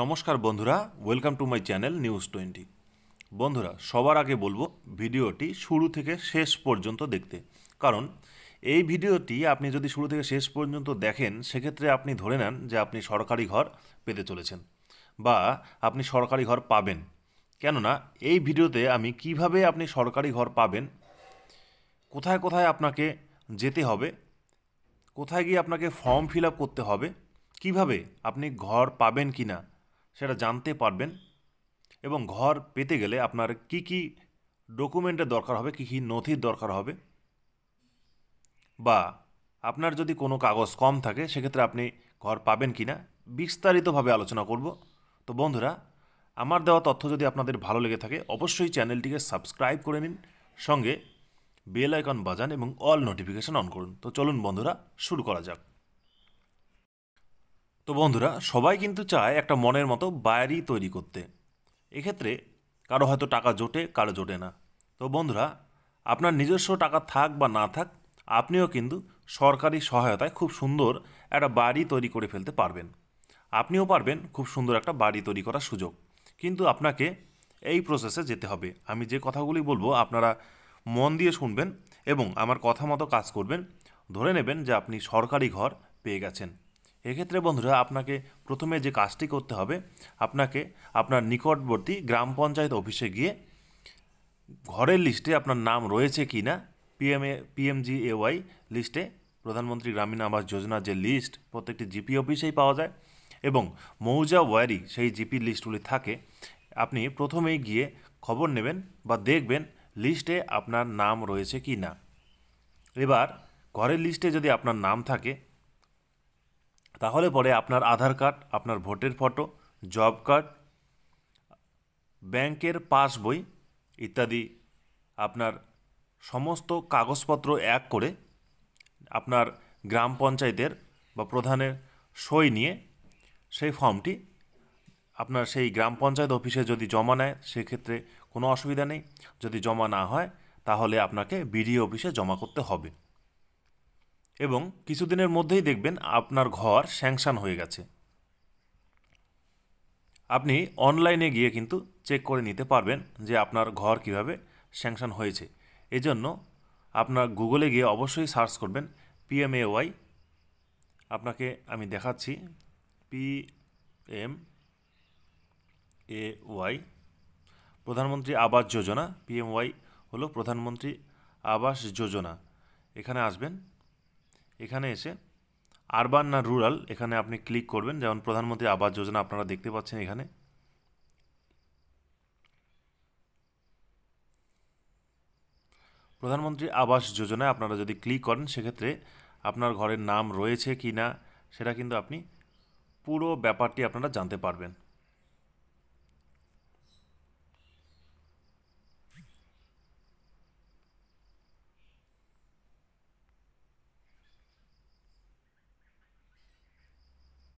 নমস্কার বন্ধুরা welcome to my channel news twenty বন্ধুরা সবার আগে বলবো ভিডিওটি শুরু থেকে শেষ পর্যন্ত দেখতে কারণ এই ভিডিওটি আপনি যদি শুরু থেকে শেষ পর্যন্ত দেখেন সেক্ষেত্রে আপনি ধরে নেন যে আপনি সরকারি ঘর পেতে চলেছেন বা আপনি সরকারি ঘর পাবেন কেননা এই ভিডিওতে আমি কিভাবে আপনি সরকারি ঘর পাবেন কোথায় কোথায় আপনাকে যেতে হবে কোথায় গিয়ে আপনাকে ফর্ম ফিল আপ করতে হবে কিভাবে আপনি ঘর পাবেন কি না সেটা জানতে পারবেন এবং ঘর পেতে গেলে আপনার কি কি ডকুমেন্টের দরকার হবে কী কী নথির দরকার হবে বা আপনার যদি কোনো কাগজ কম থাকে সেক্ষেত্রে আপনি ঘর পাবেন কি না বিস্তারিতভাবে আলোচনা করব তো বন্ধুরা আমার দেওয়া তথ্য যদি আপনাদের ভালো লেগে থাকে অবশ্যই চ্যানেলটিকে সাবস্ক্রাইব করে নিন সঙ্গে বেল আইকন বাজান এবং অল নোটিফিকেশান অন করুন তো চলুন বন্ধুরা শুরু করা যাক তো বন্ধুরা সবাই কিন্তু চায় একটা মনের মতো বাইরেই তৈরি করতে এক্ষেত্রে কারো হয়তো টাকা জোটে কারো জোটে না তো বন্ধুরা আপনার নিজস্ব টাকা থাক বা না থাক আপনিও কিন্তু সরকারি সহায়তায় খুব সুন্দর একটা বাড়ি তৈরি করে ফেলতে পারবেন আপনিও পারবেন খুব সুন্দর একটা বাড়ি তৈরি করার সুযোগ কিন্তু আপনাকে এই প্রসেসে যেতে হবে আমি যে কথাগুলি বলবো আপনারা মন দিয়ে শুনবেন এবং আমার কথা মতো কাজ করবেন ধরে নেবেন যে আপনি সরকারি ঘর পেয়ে গেছেন এক্ষেত্রে বন্ধুরা আপনাকে প্রথমে যে কাজটি করতে হবে আপনাকে আপনার নিকটবর্তী গ্রাম পঞ্চায়েত অফিসে গিয়ে ঘরের লিস্টে আপনার নাম রয়েছে কি না পিএমএ ওয়াই লিস্টে প্রধানমন্ত্রী গ্রামীণ আবাস যোজনার যে লিস্ট প্রত্যেকটি জিপি অফিসেই পাওয়া যায় এবং মৌজা ওয়ারি সেই জিপি লিস্টগুলি থাকে আপনি প্রথমেই গিয়ে খবর নেবেন বা দেখবেন লিস্টে আপনার নাম রয়েছে কি না এবার ঘরের লিস্টে যদি আপনার নাম থাকে তাহলে পরে আপনার আধার কার্ড আপনার ভোটের ফটো জব কার্ড ব্যাংকের পাসবই ইত্যাদি আপনার সমস্ত কাগজপত্র এক করে আপনার গ্রাম পঞ্চায়েতের বা প্রধানের সই নিয়ে সেই ফর্মটি আপনার সেই গ্রাম পঞ্চায়েত অফিসে যদি জমা নেয় সেক্ষেত্রে কোনো অসুবিধা নেই যদি জমা না হয় তাহলে আপনাকে বিডিও অফিসে জমা করতে হবে এবং কিছুদিনের মধ্যেই দেখবেন আপনার ঘর স্যাংশান হয়ে গেছে আপনি অনলাইনে গিয়ে কিন্তু চেক করে নিতে পারবেন যে আপনার ঘর কিভাবে স্যাংশান হয়েছে এজন্য আপনার গুগলে গিয়ে অবশ্যই সার্চ করবেন পিএমএওয়াই আপনাকে আমি দেখাচ্ছি পি এম এ ওয়াই প্রধানমন্ত্রী আবাস যোজনা পিএমওয়াই হলো প্রধানমন্ত্রী আবাস যোজনা এখানে আসবেন এখানে এসে আরবান না রুরাল এখানে আপনি ক্লিক করবেন যেমন প্রধানমন্ত্রী আবাস যোজনা আপনারা দেখতে পাচ্ছেন এখানে প্রধানমন্ত্রী আবাস যোজনায় আপনারা যদি ক্লিক করেন সেক্ষেত্রে আপনার ঘরের নাম রয়েছে কি না সেটা কিন্তু আপনি পুরো ব্যাপারটি আপনারা জানতে পারবেন